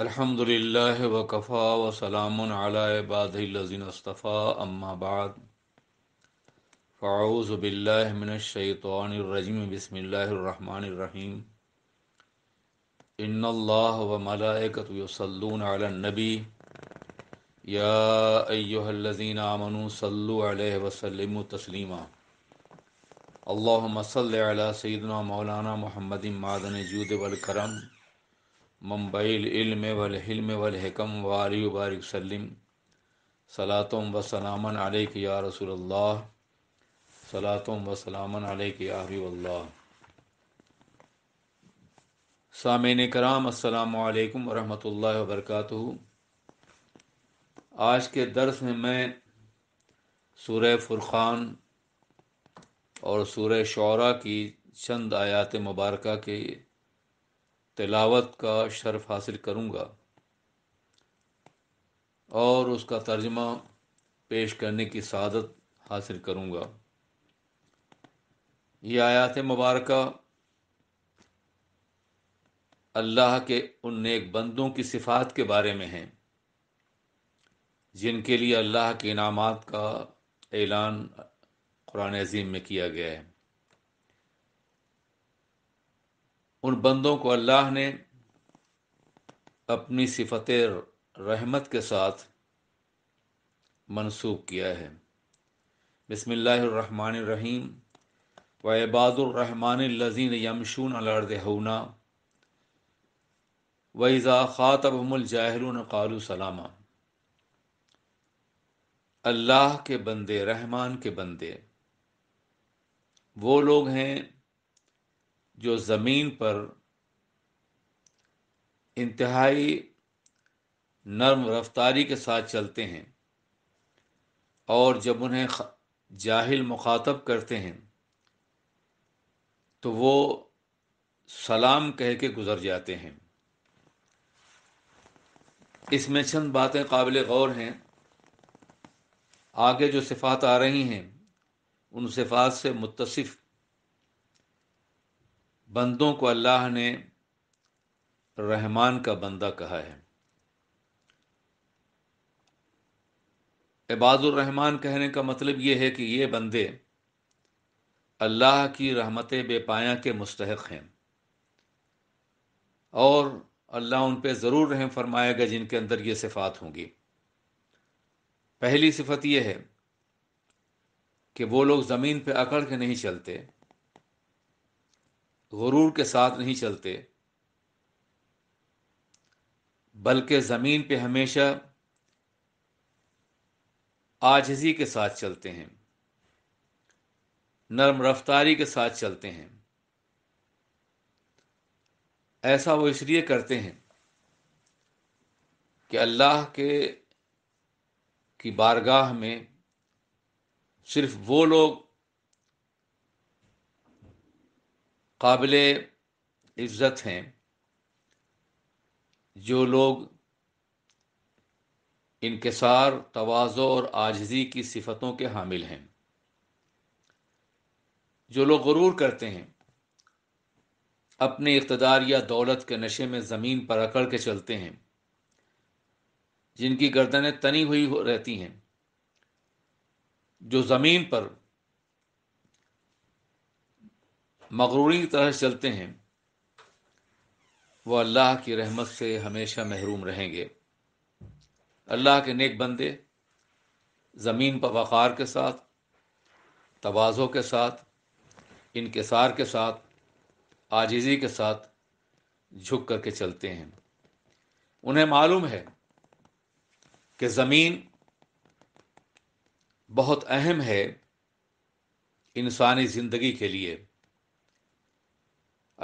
अल्हम्दुलिल्लाह वकफ़ा वसलाम अलाबादीजीनस्तफ़ा अम्माबाद फ़ाऊज़बिल्लिनशैतरजीम बसमीम इन व मलाकतूसलून नबी याजीन आमनु सल्लु अलैहि वसल्लम तस्लीमा अल्लाहुम्म सल्लि अला सय्यदना मौलाना मुहम्मद मादन जूद वल करम मुंबईल इल्म वल हिल्म वल वलहकम वारी बारिक सल्लिम सलातम सलामन अलैक या रसूल अल्लाह सलातम सलामन अलैक या हबीबल्ला सामिन कराम अस्सलाम वालेकुम असलकम व बरकातहू आज के दर्स में मैं सूरह फुरखान और सूरह शरा की चंद आयात मुबारक के तिलावत का शर्फ हासिल करूँगा और उसका तर्जमा पेश करने की सादत हासिल करूँगा ये आयात मुबारक अल्लाह के उन नेक बंदों की सिफात के बारे में हैं जिनके लिए अल्लाह के इनाम का ऐलान कुरान अजीम में किया गया है उन बंदों को अल्लाह ने अपनी सिफत रहमत के साथ मनसूब किया है व इबादुररहमान लजीन यमशून अलर्द हूना वज़ा ख़ातबहमुलजाहरून कालू सलामा अल्लाह के बंदे रहमान के बंदे वो लोग हैं जो ज़मीन पर इंतहाई नर्म रफ्तारी के साथ चलते हैं और जब उन्हें जाहिल मुखातब करते हैं तो वो सलाम कह के गुज़र जाते हैं इसमें चंद बातें काबिल गौर हैं आगे जो सिफात आ रही हैं उन सिफात से मुतसिफ़ बंदों को अल्लाह ने रहमान का बंदा कहा है रहमान कहने का मतलब ये है कि ये बंदे अल्लाह की रहमत बेपाया के मुस्तक हैं और अल्लाह उन पर ज़रूर रहम फरमाएगा जिनके अंदर ये सिफात होंगी पहली सिफत यह है कि वो लोग ज़मीन पर अकड़ के नहीं चलते गुरूर के साथ नहीं चलते बल्कि ज़मीन पे हमेशा आजजी के साथ चलते हैं नरम रफ्तारी के साथ चलते हैं ऐसा वो इसलिए करते हैं कि अल्लाह के की बारगाह में सिर्फ वो लोग काबिल इज़्ज़त हैं जो लोग इनकसार तोज़ो और आजजी की सिफतों के हामिल हैं जो लोग गुरूर करते हैं अपने इकतदार या दौलत के नशे में ज़मीन पर अकड़ के चलते हैं जिनकी गर्दनें तनी हुई रहती हैं जो ज़मीन पर मगरूरी की तरह चलते हैं वो अल्लाह की रहमत से हमेशा महरूम रहेंगे अल्लाह के नेक बंदे ज़मीन पर वक़ार के साथ तोज़ो के साथ इनकसार के साथ आजीज़ी के साथ झुक करके चलते हैं उन्हें मालूम है कि ज़मीन बहुत अहम है इंसानी ज़िंदगी के लिए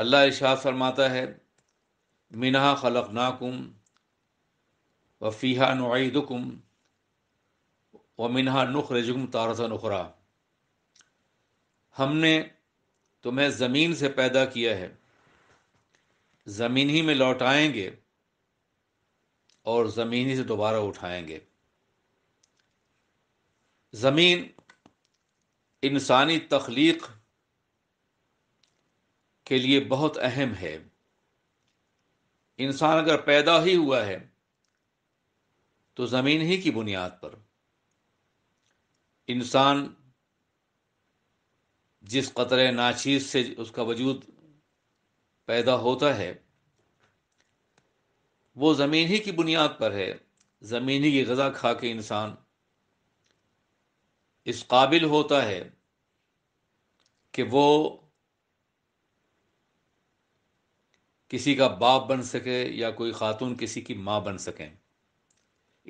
अल्लाह इशाद फरमाता है मिना खलक नाकुम व फ़ीहा नुदुकुम व मिनहा रजुम तारसा नुखरा हमने तुम्हें ज़मीन से पैदा किया है ज़मीन ही में लौटाएंगे और ज़मीन ही से दोबारा उठाएंगे ज़मीन इंसानी तख्लीक के लिए बहुत अहम है इंसान अगर पैदा ही हुआ है तो जमीन ही की बुनियाद पर इंसान जिस कतरे नाचीज से उसका वजूद पैदा होता है वो ज़मीन ही की बुनियाद पर है ज़मीन ही की गज़ा खा के इंसान इस काबिल होता है कि वो किसी का बाप बन सके या कोई खातून किसी की माँ बन सकें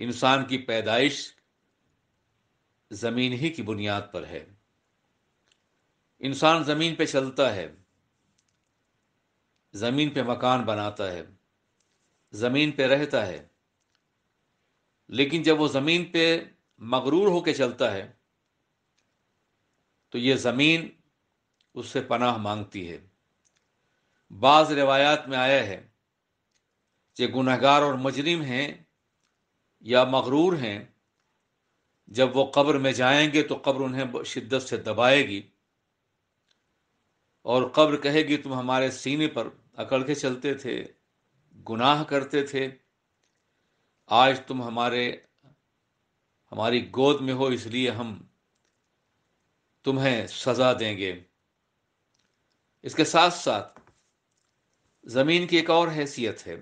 इंसान की पैदाइश ज़मीन ही की बुनियाद पर है इंसान ज़मीन पे चलता है ज़मीन पे मकान बनाता है ज़मीन पे रहता है लेकिन जब वो ज़मीन पे मगरूर होकर चलता है तो ये ज़मीन उससे पनाह मांगती है बाज रिवायात में आया है कि गुनहगार और मजरिम हैं या मगरूर हैं जब वो कब्र में जाएंगे तो कब्र उन्हें शिद्दत से दबाएगी और कब्र कहेगी तुम हमारे सीने पर अकड़ के चलते थे गुनाह करते थे आज तुम हमारे हमारी गोद में हो इसलिए हम तुम्हें सजा देंगे इसके साथ साथ ज़मीन की एक और हैसियत है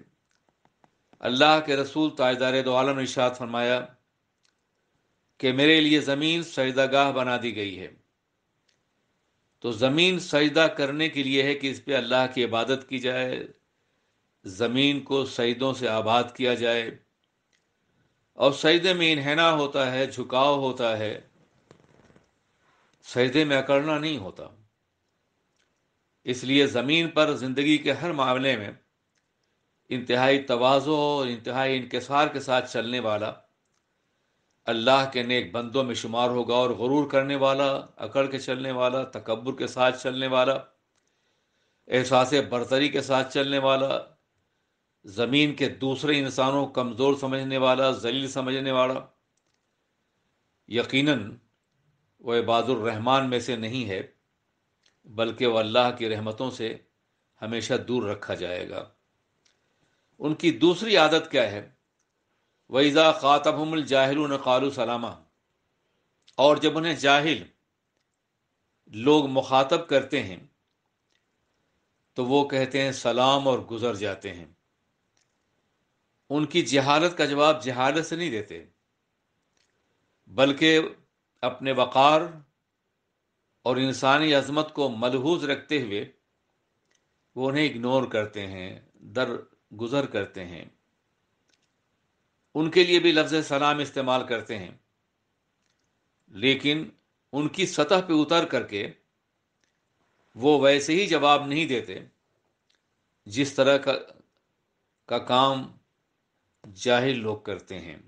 अल्लाह के रसूल ताजदार दो आलम इशात फरमाया कि मेरे लिए ज़मीन सजदागाह बना दी गई है तो ज़मीन सजदा करने के लिए है कि इस पर अल्लाह की इबादत की जाए ज़मीन को सईदों से आबाद किया जाए और सजदे में इनहना होता है झुकाव होता है सजदे में अकड़ना नहीं होता इसलिए ज़मीन पर ज़िंदगी के हर मामले में इंतहाई तोज़ो और इंतहाई इनकसार के साथ चलने वाला अल्लाह के नेक बंदों में शुमार होगा और गुरूर करने वाला अकड़ के चलने वाला तकबर के साथ चलने वाला एहसास बरतरी के साथ चलने वाला ज़मीन के दूसरे इंसानों को कमज़ोर समझने वाला जलील समझने वाला यकीनन वह इबादुर रहमान में से नहीं है बल्कि वह अल्लाह की रहमतों से हमेशा दूर रखा जाएगा उनकी दूसरी आदत क्या है वईज़ा ख़ातबहमल जाहिल क़ालू सलामा और जब उन्हें जाहिल लोग मुखातब करते हैं तो वो कहते हैं सलाम और गुजर जाते हैं उनकी जहालत का जवाब जहालत से नहीं देते बल्कि अपने वक़ार और इंसानी अजमत को मलहूज रखते हुए वो उन्हें इग्नोर करते हैं दर गुजर करते हैं उनके लिए भी लफ्ज़ सलाम इस्तेमाल करते हैं लेकिन उनकी सतह पे उतर करके वो वैसे ही जवाब नहीं देते जिस तरह का, का काम जाहिर लोग करते हैं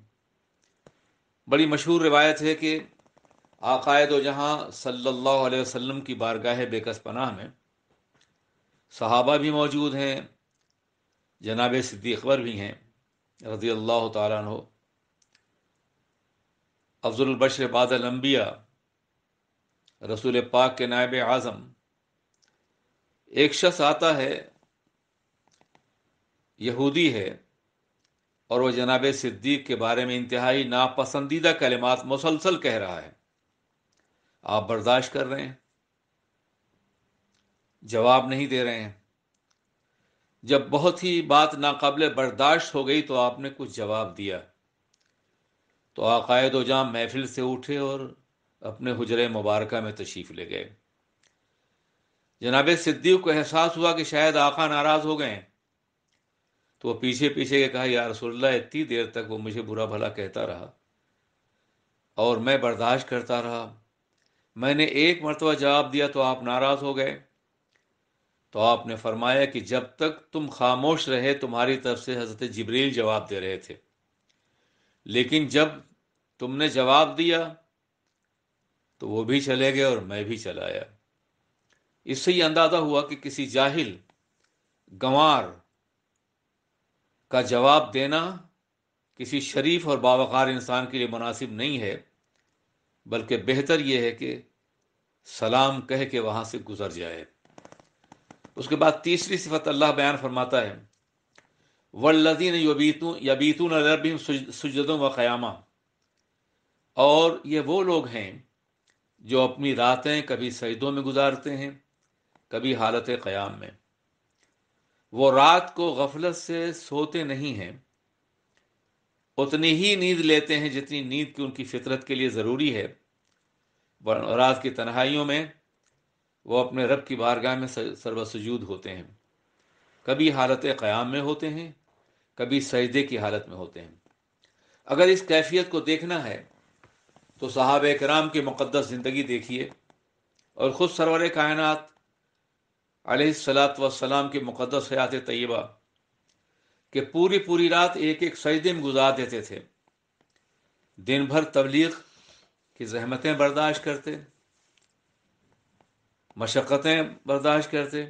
बड़ी मशहूर रिवायत है कि आकायद जहाँ सल्ला वसम की बारगाह बेकस पनाह में सहाबा भी मौजूद हैं जनाब सिद्दी अकबर भी हैं रजी अल्लाह तहो अफजलबशर बादलम्बिया रसूल पाक के नायब आज़म एक शख्स आता है यहूदी है और वह जनाब सिद्दीक के बारे में इंतहाई नापसंदीदा कलमात मुसलसल कह रहा है आप बर्दाश्त कर रहे हैं जवाब नहीं दे रहे हैं जब बहुत ही बात नाकबिल बर्दाश्त हो गई तो आपने कुछ जवाब दिया तो आकायद जहाँ महफिल से उठे और अपने हजर मुबारक में तशीफ ले गए जनाब सिद्दीक को एहसास हुआ कि शायद आका नाराज़ हो गए तो वह पीछे पीछे के कहा यार रसोल्ला इतनी देर तक वो मुझे बुरा भला कहता रहा और मैं बर्दाश्त करता रहा मैंने एक मरतबा जवाब दिया तो आप नाराज हो गए तो आपने फरमाया कि जब तक तुम खामोश रहे तुम्हारी तरफ से हजरत जबरील जवाब दे रहे थे लेकिन जब तुमने जवाब दिया तो वो भी चले गए और मैं भी चला आया इससे ही अंदाजा हुआ कि किसी जाहिल गंवार का जवाब देना किसी शरीफ और बावकार इंसान के लिए मुनासिब नहीं है बल्कि बेहतर यह है कि सलाम कह के वहाँ से गुजर जाए उसके बाद तीसरी सिफत अल्लाह बयान फरमाता है वल्लिन यबीतू यबीतून रबिम सुजदों व क़यामा और ये वो लोग हैं जो अपनी रातें कभी सजदों में गुजारते हैं कभी हालत क़याम में वो रात को गफलत से सोते नहीं हैं उतनी ही नींद लेते हैं जितनी नींद की उनकी फितरत के लिए ज़रूरी है रात की तन्हाइयों में वो अपने रब की बारगाह में सर्वसजूद होते हैं कभी हालत क़याम में होते हैं कभी सजदे की हालत में होते हैं अगर इस कैफियत को देखना है तो साहब कराम की मुक़दस ज़िंदगी देखिए और ख़ुद सरवर कायनत सलात वसलाम की मुक़दस हयात तय्यबा कि पूरी पूरी रात एक एक सजदे में गुजार देते थे दिन भर तबलीग की जहमतें बर्दाश्त करते मशक्क़तें बर्दाश्त करते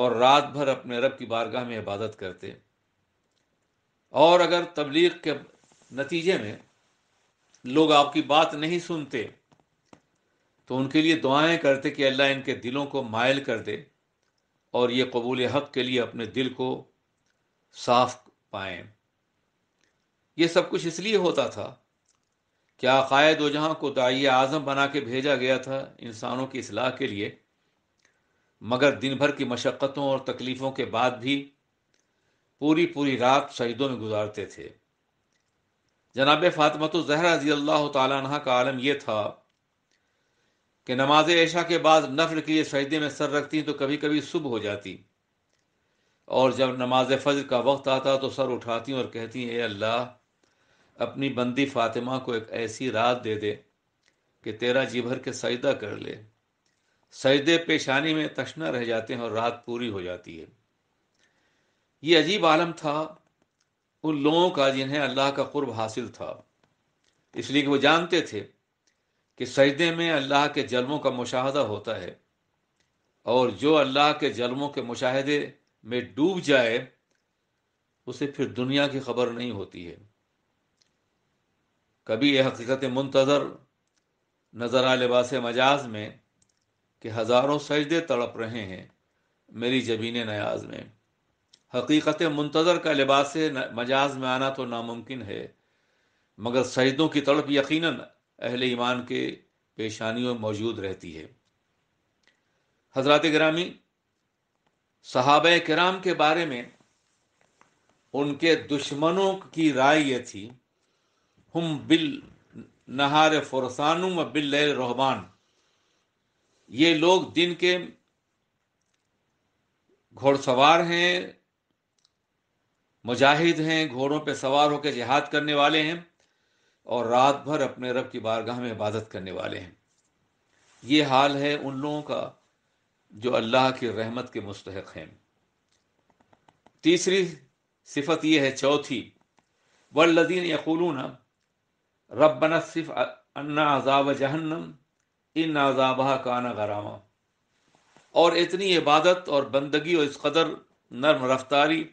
और रात भर अपने रब की बारगाह में इबादत करते और अगर तबलीग के नतीजे में लोग आपकी बात नहीं सुनते तो उनके लिए दुआएं करते कि अल्लाह इनके दिलों को मायल कर दे और ये कबूल हक़ के लिए अपने दिल को साफ पाएं ये सब कुछ इसलिए होता था क्या कायद वजहाँ को दाइ आज़म बना के भेजा गया था इंसानों की असलाह के लिए मगर दिन भर की मशक्क़तों और तकलीफ़ों के बाद भी पूरी पूरी रात शहीदों में गुजारते थे जनाब फातमत जहरा रजी अल्लाह तह का आलम यह था कि नमाज ऐशा के बाद नफर के लिए सजदे में सर रखती तो कभी कभी सुबह हो जाती और जब नमाज फजर का वक्त आता तो सर उठाती और कहती हैं अल्लाह अपनी बंदी फ़ातिमा को एक ऐसी रात दे दे कि तेरा जी भर के सजदा कर ले सजदे पेशानी में तशना रह जाते हैं और रात पूरी हो जाती है ये अजीब आलम था उन लोगों का जिन्हें अल्लाह का कुर्ब हासिल था इसलिए कि वो जानते थे कि सजदे में अल्लाह के जलमों का मुशाहदा होता है और जो अल्लाह के जलमों के मुशाहदे में डूब जाए उसे फिर दुनिया की खबर नहीं होती है कभी यह हकीकत मुंतज़र आ लिबास मजाज में कि हज़ारों सजदे तड़प रहे हैं मेरी जबीन नयाज में हकीकत मुंतज़र का लिबास मजाज में आना तो नामुमकिन है मगर सजदों की तड़प यकीनन अहल ईमान के पेशानियों मौजूद रहती है हजरत ग्रामी सहाब कराम के बारे में उनके दुश्मनों की राय यह थी हम बिल नहार फुरसानु व बिल रहमान ये लोग दिन के घोड़सवार हैं मुजाहिद हैं घोड़ों पर सवार होकर जिहाद करने वाले हैं और रात भर अपने रब की बारगाह में इबादत करने वाले हैं ये हाल है उन लोगों का जो अल्लाह की रहमत के मुस्तक हैं तीसरी सिफत यह है चौथी वल्लदीन यकूलून रबना सिफ अन्ना अजाब जहन्नम इन अजाबा ना गरामा और इतनी इबादत और बंदगी और इस कदर नर्म रफ्तारी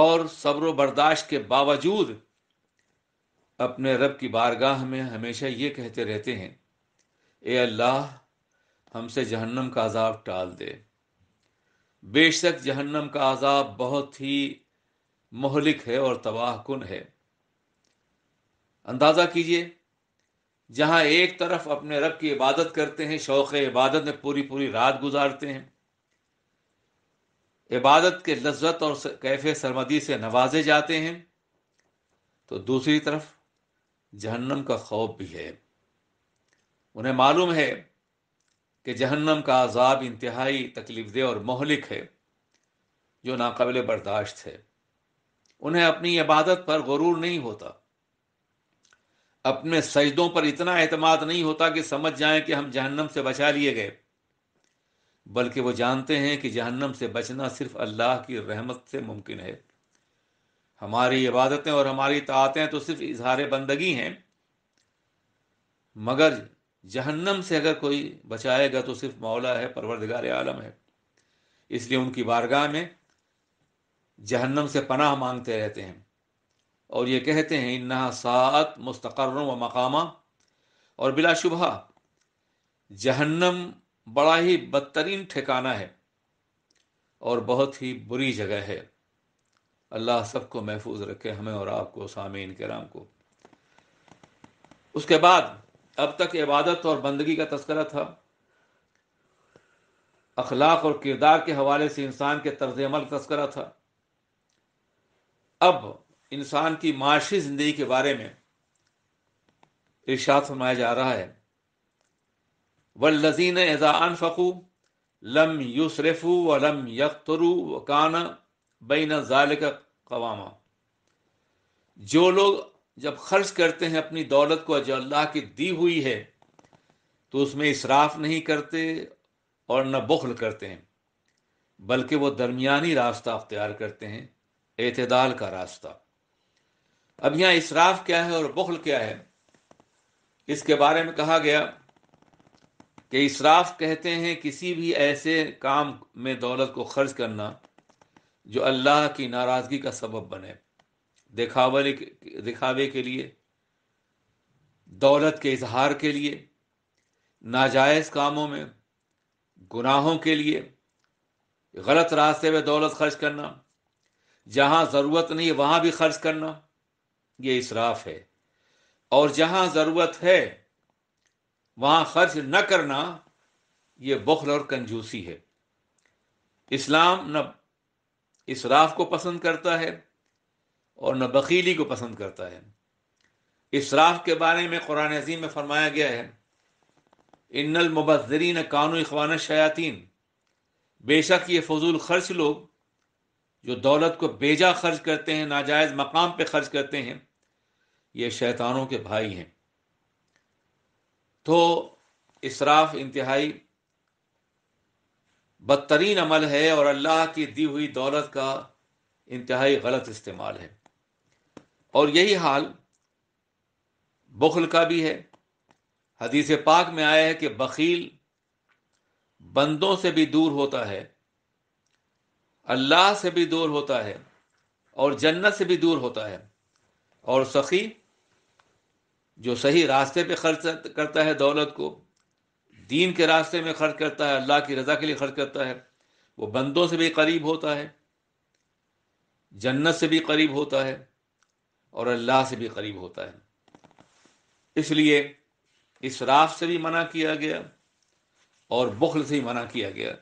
और सब्र बर्दाश्त के बावजूद अपने रब की बारगाह में हमेशा ये कहते रहते हैं ए अल्लाह हमसे जहन्नम का अजाब टाल दे बेशक जहन्नम का अजाब बहुत ही मोहलिक है और तबाहकुन है अंदाज़ा कीजिए जहाँ एक तरफ अपने रब की इबादत करते हैं शौक़ इबादत में पूरी पूरी रात गुजारते हैं इबादत के लज्जत और कैफे सरमदी से नवाजे जाते हैं तो दूसरी तरफ जहन्नम का खौफ भी है उन्हें मालूम है कि जहन्नम का अजाब इंतहाई तकलीफ दे और मोहलिक है जो नाकबिल बर्दाश्त है उन्हें अपनी इबादत पर गरूर नहीं होता अपने सजदों पर इतना अहतमाद नहीं होता कि समझ जाएं कि हम जहन्नम से बचा लिए गए बल्कि वो जानते हैं कि जहन्नम से बचना सिर्फ अल्लाह की रहमत से मुमकिन है हमारी इबादतें और हमारी तातें तो सिर्फ इजहार बंदगी हैं मगर जहन्नम से अगर कोई बचाएगा तो सिर्फ मौला है परवरदिगार आलम है इसलिए उनकी बारगाह में जहन्नम से पनाह मांगते रहते हैं और ये कहते हैं इन्ना सात मुस्तकर व मकामा और बिलाशुबह जहन्नम बड़ा ही बदतरीन ठिकाना है और बहुत ही बुरी जगह है अल्लाह सबको महफूज रखे हमें और आपको सामीन राम को उसके बाद अब तक इबादत और बंदगी का तस्करा था अखलाक और किरदार के हवाले से इंसान के तर्ज अमल का तस्करा था अब इंसान की माशी जिंदगी के बारे में इर्शाद फरमाया जा रहा है वल लजीन एजा अनफकू लम यूसरफू व लम यकतरू व कान बैन ज़ालिक कवामा जो लोग जब खर्च करते हैं अपनी दौलत को जो अल्लाह की दी हुई है तो उसमें इसराफ नहीं करते और न बखल करते हैं बल्कि वो दरमियानी रास्ता अख्तियार करते हैं अतदाल का रास्ता अब यहाँ इसराफ क्या है और बखल क्या है इसके बारे में कहा गया कि इसराफ कहते हैं किसी भी ऐसे काम में दौलत को खर्च करना जो अल्लाह की नाराज़गी का सबब बने दिखावे दिखावे के लिए दौलत के इजहार के लिए नाजायज कामों में गुनाहों के लिए गलत रास्ते में दौलत खर्च करना जहां जरूरत नहीं वहां भी खर्च करना ये इसराफ है और जहां जरूरत है वहां खर्च न करना ये बखल और कंजूसी है इस्लाम न इसराफ को पसंद करता है और न बकीली को पसंद करता है इसराफ के बारे में कुरान अजीम में फरमाया गया है इन्नल मुबरीन कानू इखवान शयातीन बेशक ये फजूल खर्च लोग जो दौलत को बेजा खर्च करते हैं नाजायज़ मकाम पर खर्च करते हैं ये शैतानों के भाई हैं तो इसराफ इंतहाई बदतरीन अमल है और अल्लाह की दी हुई दौलत का इंतहाई गलत इस्तेमाल है और यही हाल बखल का भी है हदीस पाक में आया है कि बकील बंदों से भी दूर होता है अल्लाह से भी दूर होता है और जन्नत से भी दूर होता है और सखी जो सही रास्ते पे खर्च करता है दौलत को दीन के रास्ते में खर्च करता है अल्लाह की रजा के लिए खर्च करता है वो बंदों से भी करीब होता है जन्नत से भी करीब होता है और अल्लाह से भी करीब होता है इसलिए इसराफ से भी मना किया गया और बुखल से ही मना किया गया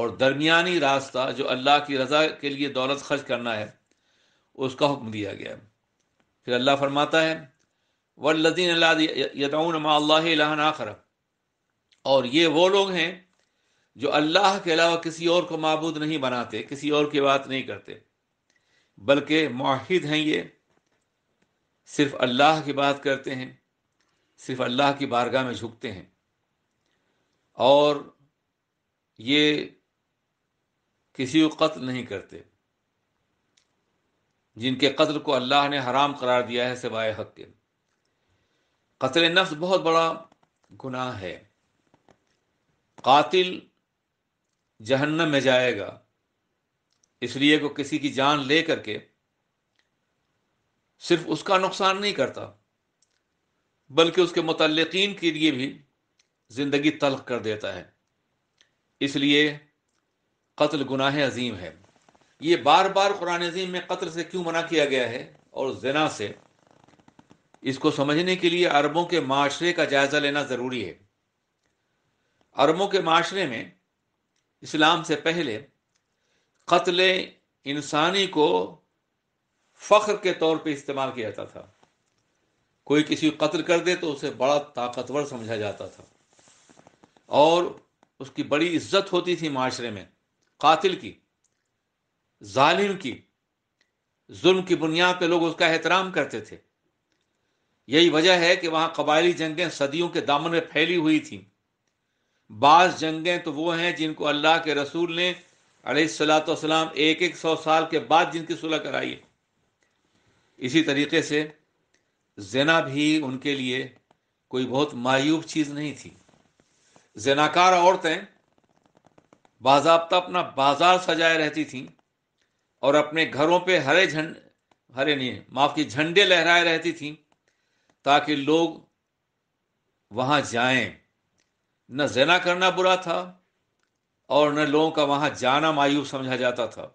और दरमियानी रास्ता जो अल्लाह की रज़ा के लिए दौलत खर्च करना है उसका हुक्म दिया गया फिर अल्लाह फरमाता है वल्लिन यदाउन आखर और ये वो लोग हैं जो अल्लाह के अलावा किसी और को मबूद नहीं बनाते किसी और की बात नहीं करते बल्कि माहिद हैं ये सिर्फ अल्लाह की बात करते हैं सिर्फ अल्लाह की बारगाह में झुकते हैं और ये किसी को कत्ल नहीं करते जिनके कत्ल को अल्लाह ने हराम करार दिया है सिवाय हक के कत्ल नफ्स बहुत बड़ा गुनाह है कातिल जहन्नम में जाएगा इसलिए को किसी की जान ले करके सिर्फ उसका नुकसान नहीं करता बल्कि उसके मुतलकिन के लिए भी ज़िंदगी तलख कर देता है इसलिए कत्ल गुनाह अजीम है ये बार बार कुरान अजीम में कत्ल से क्यों मना किया गया है और जना से इसको समझने के लिए अरबों के माशरे का जायज़ा लेना ज़रूरी है अरबों के माशरे में इस्लाम से पहले कत्ल इंसानी को फख्र के तौर पे इस्तेमाल किया जाता था कोई किसी को कत्ल कर दे तो उसे बड़ा ताकतवर समझा जाता था और उसकी बड़ी इज्जत होती थी माशरे में कातिल की जालिम की जुल्म की बुनियाद पे लोग उसका एहतराम करते थे यही वजह है कि वहाँ कबायली जंगें सदियों के दामन में फैली हुई थी बास जंगें तो वो हैं जिनको अल्लाह के रसूल ने सलाम एक एक सौ साल के बाद जिनकी सुलह कराई है इसी तरीके से जना भी उनके लिए कोई बहुत मायूब चीज़ नहीं थी जनाकार औरतें बाजाबता अपना बाजार सजाए रहती थीं और अपने घरों पे हरे झंड हरे नहीं माफ की झंडे लहराए रहती थीं ताकि लोग वहाँ जाएं न जना करना बुरा था और न लोगों का वहाँ जाना मायूब समझा जाता था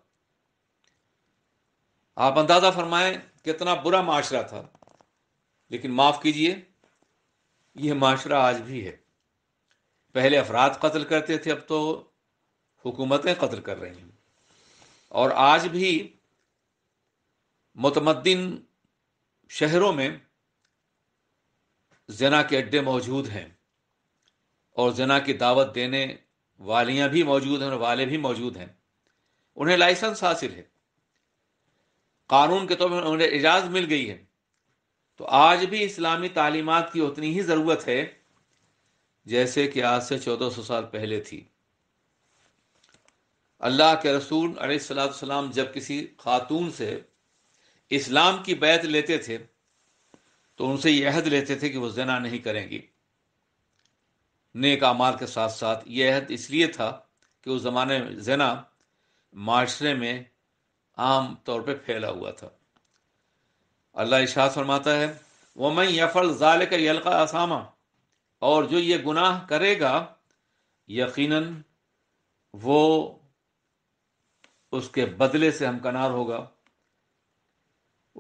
आप अंदाज़ा फरमाएं कितना बुरा माशरा था लेकिन माफ़ कीजिए यह माशरा आज भी है पहले अफराद कत्ल करते थे अब तो हुकूमतें कत्ल कर रही हैं और आज भी मतमदिन शहरों में जना के अड्डे मौजूद हैं और जना की दावत देने वालियां भी मौजूद हैं और वाले भी मौजूद हैं उन्हें लाइसेंस हासिल है कानून के तौर पर उन्हें इजाज़ मिल गई है तो आज भी इस्लामी तालीमत की उतनी ही ज़रूरत है जैसे कि आज से चौदह सौ साल पहले थी अल्लाह के रसूल अलैहिस्सलाम जब किसी खातून से इस्लाम की बैत लेते थे तो उनसे यह अहद लेते थे कि वो जना नहीं करेंगी नेक आमार के साथ साथ यह अहद इसलिए था कि उस ज़माने में जना माशरे में आम तौर पर फैला हुआ था अल्लाह इशाद फरमाता है मैं यफल ज़ाल का यलका आसामा और जो ये गुनाह करेगा यकीनन वो उसके बदले से हमकनार होगा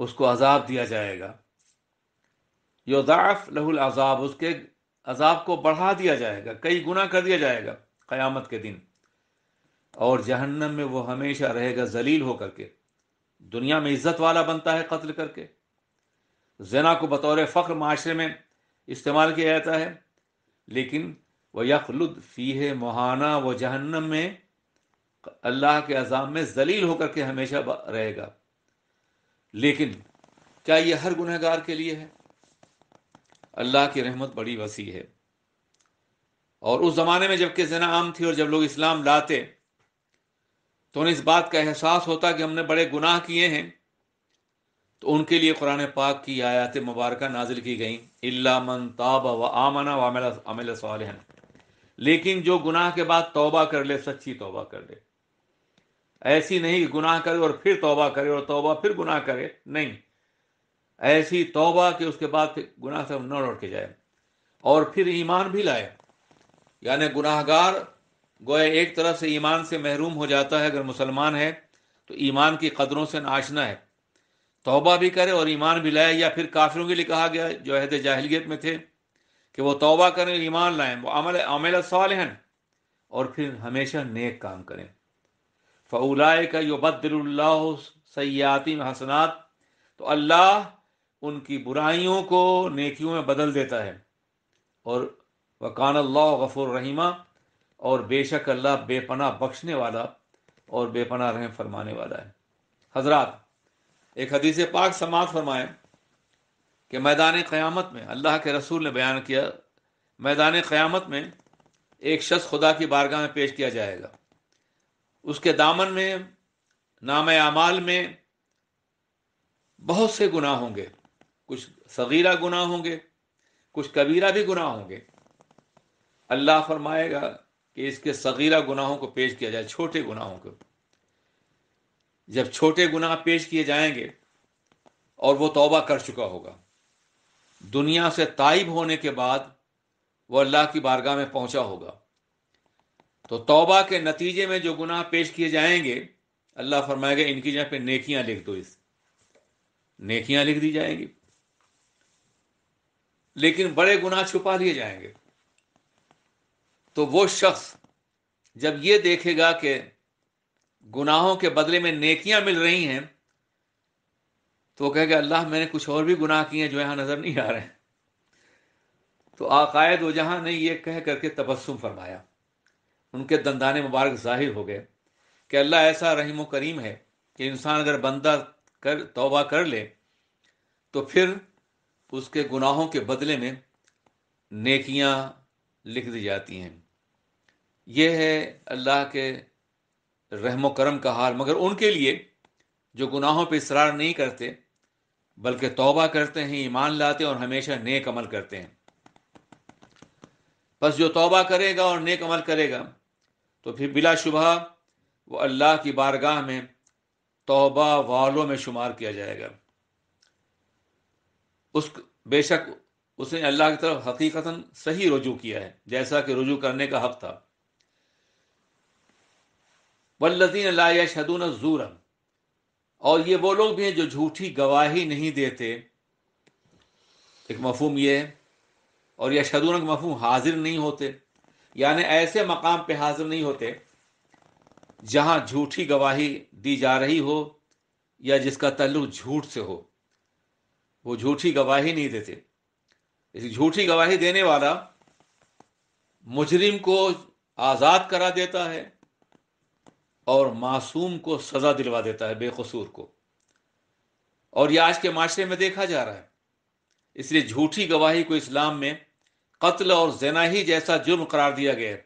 उसको अजाब दिया जाएगा योदाफ लहुल अजाब उसके अजाब को बढ़ा दिया जाएगा कई गुना कर दिया जाएगा क़यामत के दिन और जहन्नम में वो हमेशा रहेगा जलील होकर के दुनिया में इज्जत वाला बनता है कत्ल करके जना को बतौर फ़ख्र माशरे में इस्तेमाल किया जाता है लेकिन वह यखलुद फ़ी मोहाना व जहन्नम में अल्लाह के अजाम में जलील होकर के हमेशा रहेगा लेकिन क्या यह हर गुनहगार के लिए है अल्लाह की रहमत बड़ी वसी है और उस ज़माने में जबकि जना आम थी और जब लोग इस्लाम लाते तो उन्हें इस बात का एहसास होता कि हमने बड़े गुनाह किए हैं तो उनके लिए कुरान पाक की आयात मुबारक नाजिल की गई इलामन ताब व आमना वमिल सालहन लेकिन जो गुनाह के बाद तौबा कर ले सच्ची तौबा कर ले ऐसी नहीं कि गुनाह करे और फिर तौबा करे और तौबा फिर गुनाह करे नहीं ऐसी तौबा कि उसके बाद गुनाह से न लौट के जाए और फिर ईमान भी लाए यानी गुनाहगार गोया एक तरफ से ईमान से महरूम हो जाता है अगर मुसलमान है तो ईमान की कदरों से नाचना है तौबा भी करे और ईमान भी लाए या फिर काफिरों के लिए कहा गया जो अहद जाहलीत में थे कि वो तौबा करें ईमान लाएं वो अमल अमल सालहन और फिर हमेशा नेक काम करें फ़लाए का यो बदल्ला सयाती हसनात तो अल्लाह उनकी बुराइयों को नेकियों में बदल देता है और वकान अल्लाह गफुर रहीमा और बेशक अल्लाह बेपना बख्शने वाला और बेपना रहम फरमाने वाला है हजरत एक हदीस पाक समात फरमाए कि मैदान क़यामत में अल्लाह के रसूल ने बयान किया मैदान क़यामत में एक शख्स खुदा की बारगाह में पेश किया जाएगा उसके दामन में नाम आमाल में बहुत से गुनाह होंगे कुछ सगीरा गुनाह होंगे कुछ कबीरा भी गुनाह होंगे अल्लाह फरमाएगा कि इसके सगीरा गुनाहों को पेश किया जाए छोटे गुनाहों को जब छोटे गुनाह पेश किए जाएंगे और वो तौबा कर चुका होगा दुनिया से ताइब होने के बाद वह अल्लाह की बारगाह में पहुंचा होगा तो तौबा के नतीजे में जो गुनाह पेश किए जाएंगे अल्लाह फरमाएगा इनकी जगह पे नेकियां लिख दो इस नेकियां लिख दी जाएंगी लेकिन बड़े गुनाह छुपा लिए जाएंगे तो वो शख्स जब ये देखेगा कि गुनाहों के बदले में नेकियां मिल रही हैं तो वो कहेगा अल्लाह मैंने कुछ और भी गुनाह किए हैं जो यहाँ नज़र नहीं आ रहे हैं तो आकायद वजहाँ ने यह कह करके तबस्सुम फरमाया उनके दंदाने मुबारक जाहिर हो गए कि अल्लाह ऐसा रहीम करीम है कि इंसान अगर बंदा कर तोबा कर ले तो फिर उसके गुनाहों के बदले में नेकियां लिख दी जाती हैं ये है अल्लाह के रहम करम का हाल मगर उनके लिए जो गुनाहों पर इसरार नहीं करते बल्कि तोबा करते हैं ईमान लाते हैं और हमेशा नेक अमल करते हैं बस जो तोबा करेगा और नेक अमल करेगा तो फिर बिला शुबह वो अल्लाह की बारगाह में तोबा वालों में शुमार किया जाएगा उस बेशक उसने अल्लाह की तरफ हकीकता सही रुजू किया है जैसा कि रुजू करने का हक था वल्लजीन लाशदून ज़ूरम और ये वो लोग भी हैं जो झूठी गवाही नहीं देते एक मफहम ये है और यह शदून का मफहम हाजिर नहीं होते यानि ऐसे मकाम पर हाजिर नहीं होते जहाँ झूठी गवाही दी जा रही हो या जिसका तल्लु झूठ से हो वो झूठी गवाही नहीं देते झूठी गवाही देने वाला मुजरिम को आज़ाद करा देता है और मासूम को सज़ा दिलवा देता है बेकसूर को और यह आज के माशरे में देखा जा रहा है इसलिए झूठी गवाही को इस्लाम में कत्ल और जना ही जैसा जुर्म करार दिया गया है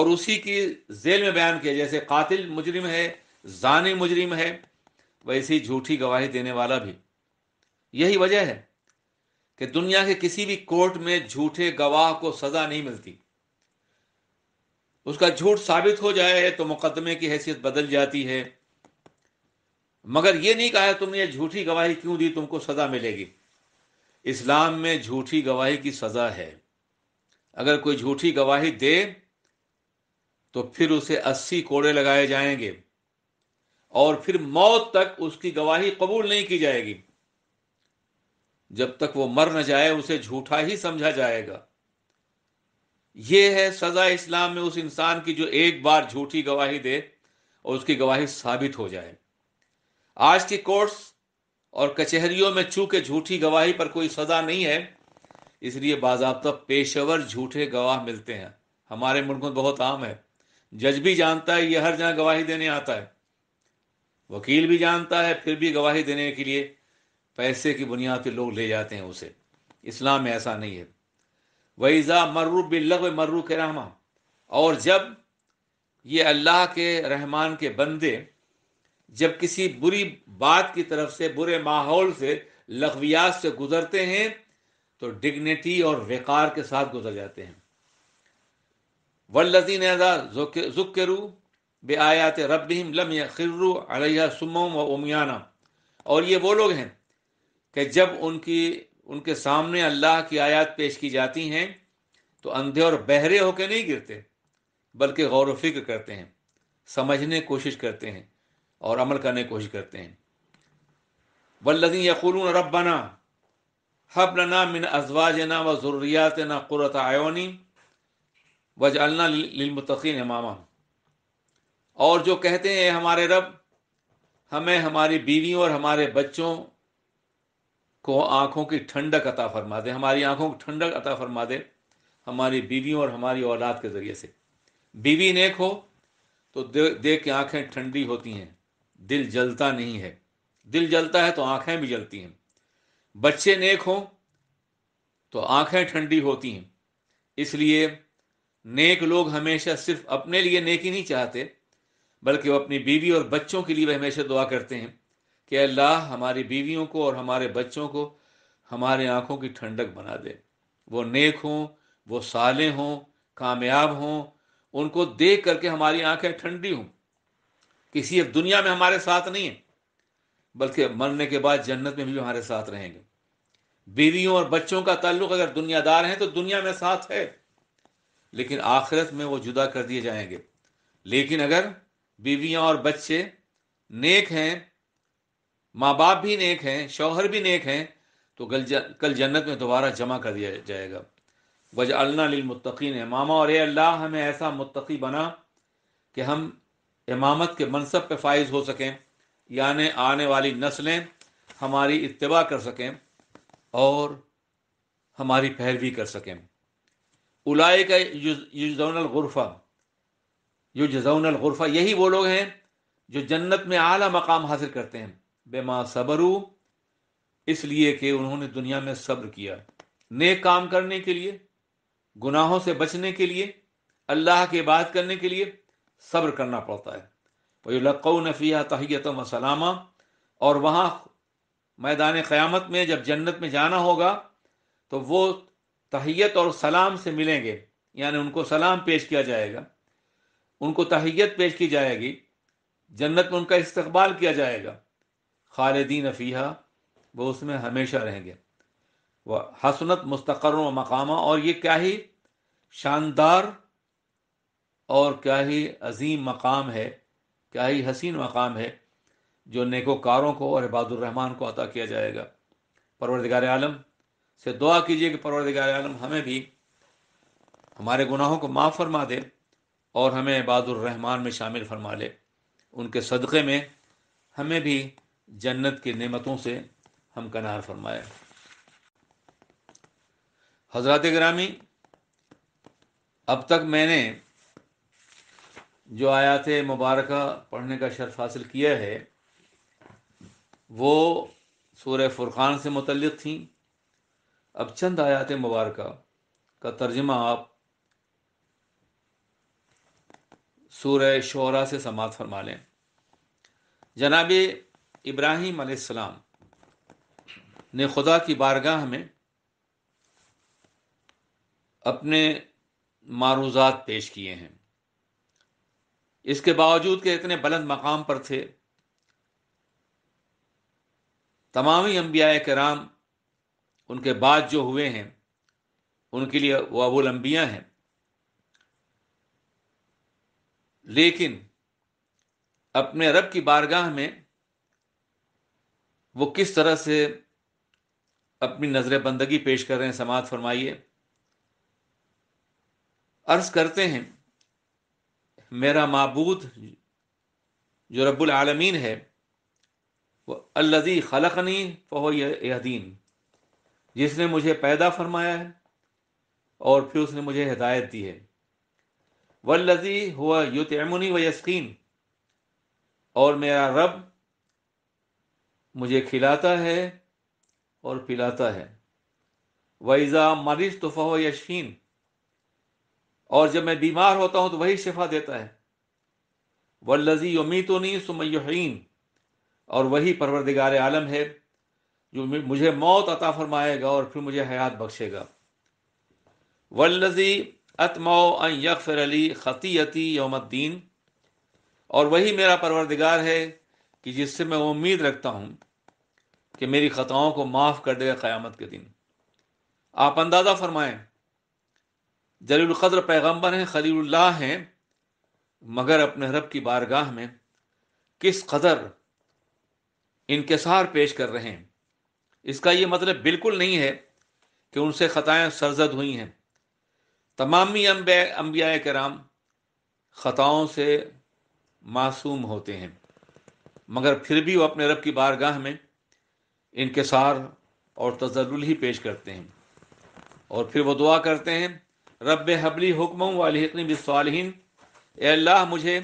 और उसी की जेल में बयान किया जैसे कातिल मुजरिम है जानी मुजरिम है वैसी झूठी गवाही देने वाला भी यही वजह है कि दुनिया के किसी भी कोर्ट में झूठे गवाह को सज़ा नहीं मिलती उसका झूठ साबित हो जाए तो मुकदमे की हैसियत बदल जाती है मगर यह नहीं कहा तुमने ये झूठी गवाही क्यों दी तुमको सज़ा मिलेगी इस्लाम में झूठी गवाही की सज़ा है अगर कोई झूठी गवाही दे तो फिर उसे अस्सी कोड़े लगाए जाएंगे और फिर मौत तक उसकी गवाही कबूल नहीं की जाएगी जब तक वो मर न जाए उसे झूठा ही समझा जाएगा ये है सजा इस्लाम में उस इंसान की जो एक बार झूठी गवाही दे और उसकी गवाही साबित हो जाए आज की कोर्ट्स और कचहरियों में चूके झूठी गवाही पर कोई सजा नहीं है इसलिए बाजाबता पेशेवर झूठे गवाह मिलते हैं हमारे मुल्क में बहुत आम है जज भी जानता है यह हर जगह गवाही देने आता है वकील भी जानता है फिर भी गवाही देने के लिए पैसे की बुनियाद पर लोग ले जाते हैं उसे इस्लाम में ऐसा नहीं है वईज़ा मर्रू बिल्ल मर्रू के रहमा और जब ये अल्लाह के रहमान के बंदे जब किसी बुरी बात की तरफ से बुरे माहौल से लघवियात से गुजरते हैं तो डिग्निटी और वेकार के साथ गुजर जाते हैं वल्लजी नजा रू बे आयात रबिम लम खर्रू अलैया सुम व उमियाना और ये वो लोग हैं कि जब उनकी उनके सामने अल्लाह की आयत पेश की जाती हैं तो अंधे और बहरे होकर नहीं गिरते बल्कि गौर वफिक्र करते हैं समझने कोशिश करते हैं और अमल करने कोशिश करते हैं वल्लिन यकुल हब लना मिन अजवाजना व ज़ुर्रियात ना क़ुरत आयोनी वजअलना लिलमतकीन इमामा और जो कहते हैं हमारे रब हमें हमारी बीवियों और हमारे बच्चों को आंखों की ठंडक अता फरमा दे हमारी आंखों की ठंडक अता फरमा दे हमारी बीवियों और हमारी औलाद के ज़रिए से बीवी नेक हो तो देख के आंखें ठंडी होती हैं दिल जलता नहीं है दिल जलता है तो आंखें भी जलती हैं बच्चे नेक हों तो आंखें ठंडी होती हैं इसलिए नेक लोग हमेशा सिर्फ अपने लिए नेकी नहीं चाहते बल्कि वो अपनी बीवी और बच्चों के लिए भी हमेशा दुआ करते हैं कि अल्लाह हमारी बीवियों को और हमारे बच्चों को हमारे आँखों की ठंडक बना दे वो नेक हों वो साले हों कामयाब हों उनको देख करके हमारी आंखें ठंडी हों किसी अब दुनिया में हमारे साथ नहीं है बल्कि मरने के बाद जन्नत में भी हमारे साथ रहेंगे बीवियों और बच्चों का ताल्लुक अगर दुनियादार हैं तो दुनिया में साथ है लेकिन आखिरत में वो जुदा कर दिए जाएंगे लेकिन अगर बीवियां और बच्चे नेक हैं माँ बाप भी नेक हैं शौहर भी नेक हैं तो कल कल जन्नत में दोबारा जमा कर दिया जाएगा वज अल्ला है मामा और अल्लाह हमें ऐसा मुतकी बना कि हम इमामत के मनसब पे फाइज हो सकें यानि आने वाली नस्लें हमारी इतवा कर सकें और हमारी पैरवी कर सकें उलाए का युजौनगरफ़ा युजौनगरफ़ा यही वो लोग हैं जो जन्नत में आला मकाम हासिल करते हैं बेमा सबरू इसलिए कि उन्होंने दुनिया में सब्र किया नेक काम करने के लिए गुनाहों से बचने के लिए अल्लाह के बात करने के लिए सब्र करना पड़ता है वही लक़ नफ़िया तहियत वसलामा और वहाँ मैदान क़्यामत में जब जन्नत में जाना होगा तो वो तहियत और सलाम से मिलेंगे यानी उनको सलाम पेश किया जाएगा उनको तहियत पेश की जाएगी जन्नत में उनका इस्तबाल किया जाएगा खालदीन फ़ीहा वो उसमें हमेशा रहेंगे वह हसनत मुस्तकर व मकामा और ये क्या ही शानदार और क्या ही अजीम मकाम है क्या ही हसीन मकाम है जो नेकोकारों को और इबादुररहमान को अता किया जाएगा परवरदिगार आलम से दुआ कीजिए कि परवरदिगार आलम हमें भी हमारे गुनाहों को माफ़ फरमा दे और हमें इबादुररहमान में शामिल फरमा ले उनके सदक़े में हमें भी जन्नत की नेमतों से हम कनार फरमाए हजरत ग्रामी अब तक मैंने जो आयात मुबारक पढ़ने का शर्फ हासिल किया है वो सूर्य फुरखान से मुतलक थी अब चंद आयात मुबारक का तर्जमा आप सूर्य शोरा से समात फरमा लें जनाबी इब्राहिम अलैहिस्सलाम ने खुदा की बारगाह में अपने मारूजात पेश किए हैं इसके बावजूद के इतने बुलंद मकाम पर थे तमामी अम्बिया कराम उनके बाद जो हुए हैं उनके लिए वो अबुल अम्बिया हैं लेकिन अपने रब की बारगाह में वो किस तरह से अपनी नजर बंदगी पेश कर रहे हैं समाज फरमाइए अर्ज करते हैं मेरा मबूद जो रब्बुल आलमीन है वो अल्लदी खलकनी फ़ो यदीन जिसने मुझे पैदा फरमाया है और फिर उसने मुझे हिदायत दी है वल्लजी हुआ अमुनी व यस्कीन और मेरा रब मुझे खिलाता है और पिलाता है वैज़ा मरीज तोहफा हो यशीन और जब मैं बीमार होता हूँ तो वही शिफा देता है वल्लजी नहीं सुमयहीन और वही परवरदिगार आलम है जो मुझे मौत अता फरमाएगा और फिर मुझे हयात बख्शेगा वल्लजी अतमो यकफर अली ख़तीयती यौमद्दीन और वही मेरा परवरदिगार है कि जिससे मैं उम्मीद रखता हूँ कि मेरी ख़ताओं को माफ़ कर देगा क़यामत के दिन आप अंदाज़ा फरमाएं जलीलक़द्र पैगम्बर हैं खलील हैं मगर अपने रब की बारगाह में किस कदर इनकसार पेश कर रहे हैं इसका ये मतलब बिल्कुल नहीं है कि उनसे ख़ताएं सरजद हुई हैं तमामी अम्बिया कराम ख़ताओं से मासूम होते हैं मगर फिर भी वो अपने रब की बारगाह में इनकसार और तजल ही पेश करते हैं और फिर वो दुआ करते हैं रब हबली हुक्म वालकनी बिसालहन अल्लाह मुझे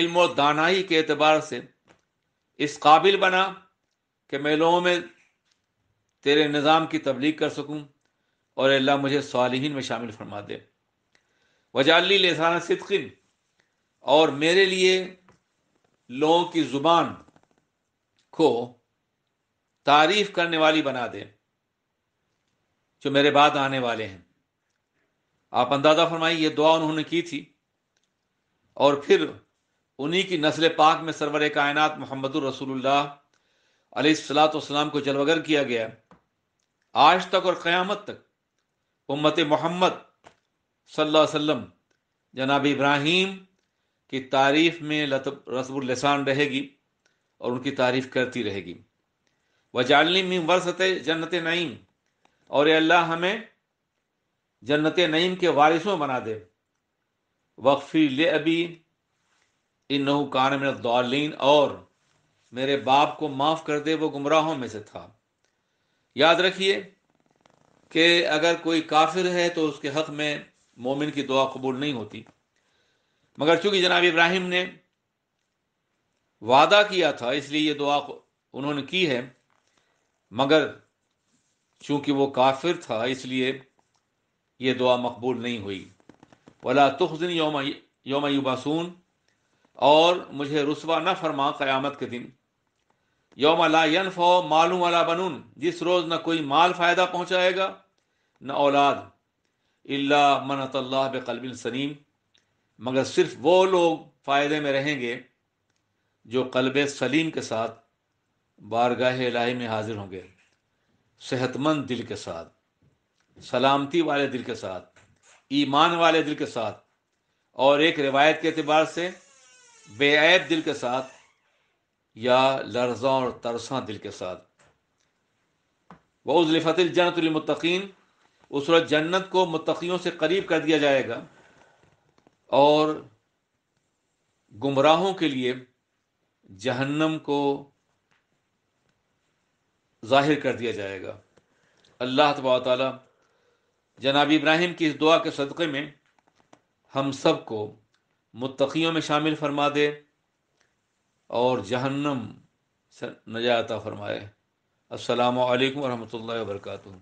इल्म और दानाई के अतबार से इस काबिल बना कि मैं लोगों में तेरे निज़ाम की तबलीग कर सकूँ और अल्लाह मुझे सालहीन में शामिल फरमा दे वजाली लसाना सिद्किन और मेरे लिए लोगों की जुबान को तारीफ करने वाली बना दे जो मेरे बाद आने वाले हैं आप अंदाजा फरमाई ये दुआ उन्होंने की थी और फिर उन्हीं की नस्ल पाक में सरवर कायनत मोहम्मद रसूलुल्लाह को जलवगर किया गया आज तक और क्यामत तक उम्मत मोहम्मद सल्लल्लाहु जनाब इब्राहिम कि तारीफ में रसबुलसान रहेगी और उनकी तारीफ करती रहेगी वजालनी मी वरसत जन्नत नईम और अल्लाह हमें जन्नत नईम के वारिसों बना दे वक्फी ले अभी इन कान में दौलिन और मेरे बाप को माफ़ कर दे वो गुमराहों में से था याद रखिए कि अगर कोई काफिर है तो उसके हक में मोमिन की दुआ कबूल नहीं होती मगर चूंकि जनाब इब्राहिम ने वादा किया था इसलिए ये दुआ उन्होंने की है मगर चूंकि वो काफिर था इसलिए ये दुआ मकबूल नहीं हुई वला तुखिन योम योम युबासून और मुझे रसवा न फरमा क़यामत के दिन योम ला मालूम अला बनून जिस रोज़ न कोई माल फ़ायदा पहुँचाएगा न औलाद इल्ला मनत अल्लाह बकलबिन सनीम मगर सिर्फ वो लोग फ़ायदे में रहेंगे जो कल्ब सलीम के साथ बारगाह इलाही में हाजिर होंगे सेहतमंद दिल के साथ सलामती वाले दिल के साथ ईमान वाले दिल के साथ और एक रिवायत के अतबार से बेऐब दिल के साथ या लर्जा और तरसा दिल के साथ वह उजलफ़तिल जनतमतकीन उस जन्नत को मतकीयों से करीब कर दिया जाएगा और गुमराहों के लिए जहन्नम को जाहिर कर दिया जाएगा अल्लाह तबाल जनाब इब्राहिम की इस दुआ के सदक़े में हम सब को मुतकीयों में शामिल फरमा दे और जहन्नम से नजाता फरमाए असल वरहमल वर्का